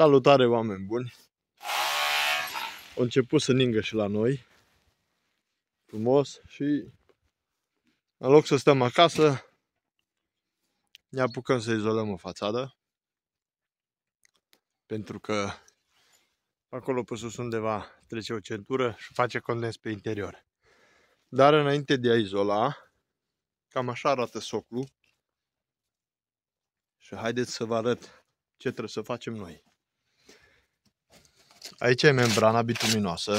Salutare, oameni buni! A început să ningă și la noi. Frumos și în loc să stăm acasă, ne apucăm să izolăm o fațadă. Pentru că acolo pe sus undeva trece o centură și face condens pe interior. Dar înainte de a izola, cam așa arată soclu. Și haideți să vă arăt ce trebuie să facem noi. Aici e membrana bituminoasă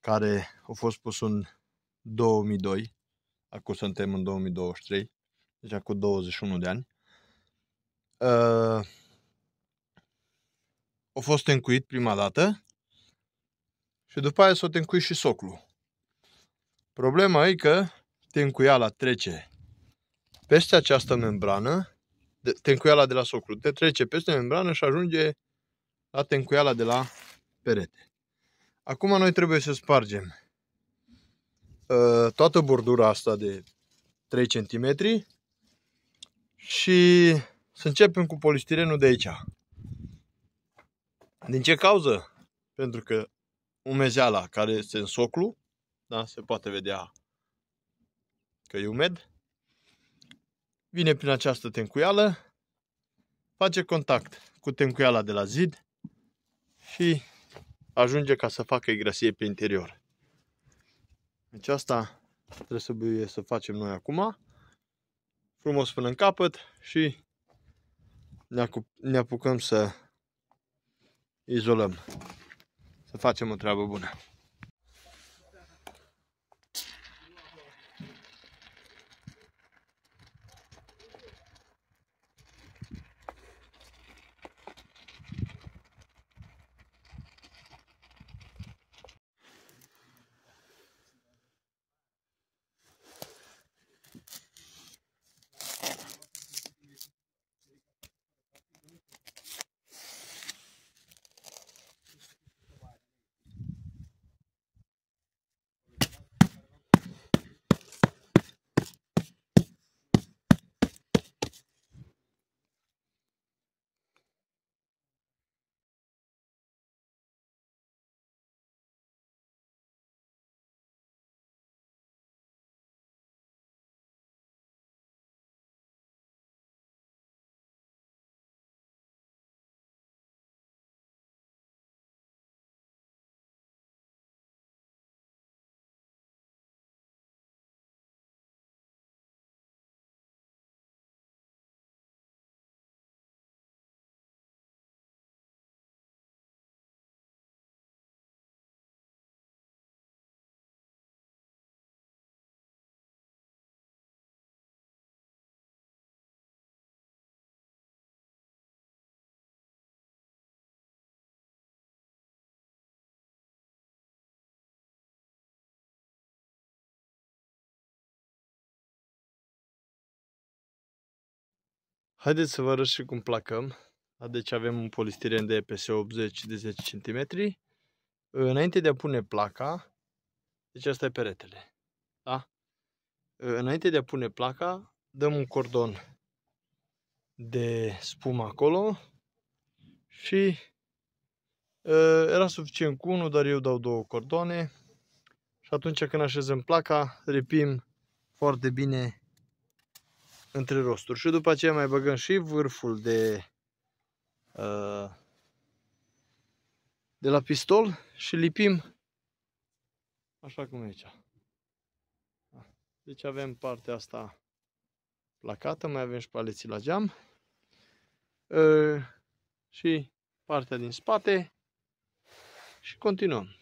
care a fost pus în 2002, acum suntem în 2023, deci acum 21 de ani. Uh, a fost încuit prima dată și după aia s-a tencuit și soclu. Problema e că tencuiala trece peste această membrană, tencuiala de la soclu, te trece peste membrană și ajunge la tencuiala de la perete. Acum noi trebuie să spargem uh, toată bordura asta de 3 cm și să începem cu polistirenul de aici. Din ce cauză? Pentru că umezeala care este în soclu, da, se poate vedea că e umed, vine prin această tencuială, face contact cu tencuiala de la zid și ajunge ca să facă igrasie pe interior. Deci asta trebuie să facem noi acum. Frumos până în capăt și ne apucăm să izolăm. Să facem o treabă bună. Haideți să vă arăt și cum placăm. Deci avem un polistiren de ps 80 de 10 cm. Înainte de a pune placa, deci asta e peretele, da? Înainte de a pune placa, dăm un cordon de spumă acolo și ă, era suficient cu unul, dar eu dau două cordoane și atunci când așezăm placa, repim foarte bine între rosturi și după aceea mai băgăm și vârful de uh, de la pistol și lipim așa cum e aici. Deci avem partea asta placată, mai avem și paleții la geam uh, și partea din spate și continuăm.